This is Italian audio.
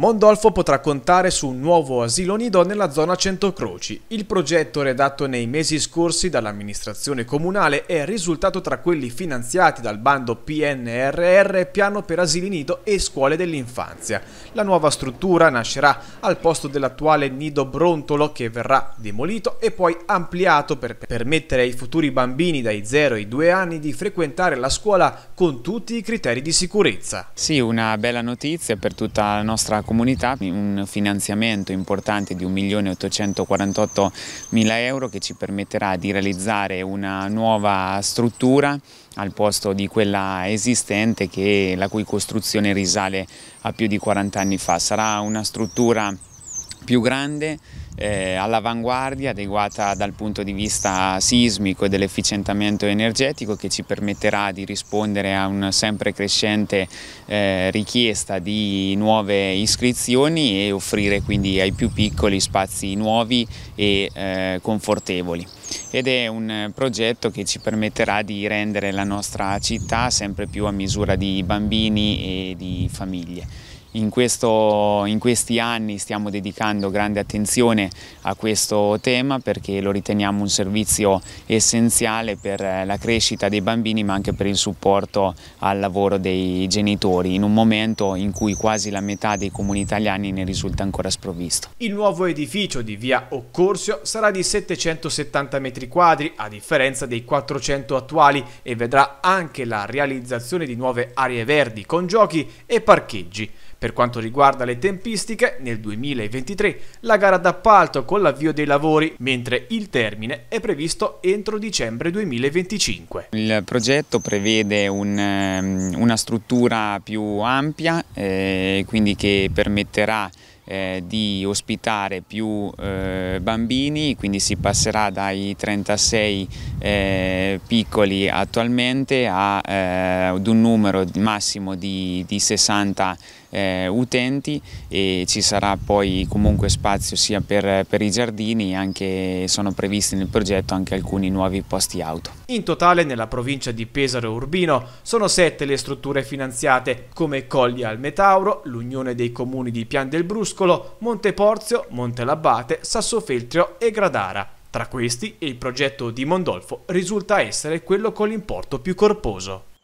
Mondolfo potrà contare su un nuovo asilo nido nella zona Centrocroci. Il progetto redatto nei mesi scorsi dall'amministrazione comunale è risultato tra quelli finanziati dal bando PNRR Piano per asili nido e scuole dell'infanzia. La nuova struttura nascerà al posto dell'attuale nido Brontolo che verrà demolito e poi ampliato per permettere ai futuri bambini dai 0 ai 2 anni di frequentare la scuola con tutti i criteri di sicurezza. Sì, una bella notizia per tutta la nostra comunità un finanziamento importante di 1.848.000 euro che ci permetterà di realizzare una nuova struttura al posto di quella esistente che, la cui costruzione risale a più di 40 anni fa. Sarà una struttura più grande eh, all'avanguardia, adeguata dal punto di vista sismico e dell'efficientamento energetico che ci permetterà di rispondere a una sempre crescente eh, richiesta di nuove iscrizioni e offrire quindi ai più piccoli spazi nuovi e eh, confortevoli. Ed è un progetto che ci permetterà di rendere la nostra città sempre più a misura di bambini e di famiglie. In, questo, in, questi anni stiamo dedicando grande attenzione a questo tema perché lo riteniamo un servizio essenziale per eh, la crescita dei bambini ma anche per il supporto al lavoro dei genitori in un momento in cui quasi la metà dei comuni italiani ne risulta ancora sprovvisto. Il nuovo edificio di via Occorsio sarà di 770 metri quadri a differenza dei 400 attuali e vedrà anche la realizzazione di nuove aree verdi con giochi e parcheggi. Per quanto riguarda le tempistiche, nel 2023 la gara d'appalto con l'avvio dei lavori, mentre il termine è previsto entro dicembre 2025. Il progetto prevede un, ehm, una struttura più ampia, eh, quindi che permetterà eh, di ospitare più eh, bambini, quindi si passerà dai 36 eh, piccoli attualmente a, eh, ad un numero massimo di, di 60 eh, utenti e ci sarà poi comunque spazio sia per, per i giardini, anche sono previsti nel progetto anche alcuni nuovi posti auto. In totale nella provincia di Pesaro Urbino sono sette le strutture finanziate come Colli al Metauro, l'Unione dei Comuni di Pian del Brusco, Monte Porzio, Monte Labbate, Sassofeltrio e Gradara. Tra questi, il progetto di Mondolfo risulta essere quello con l'importo più corposo.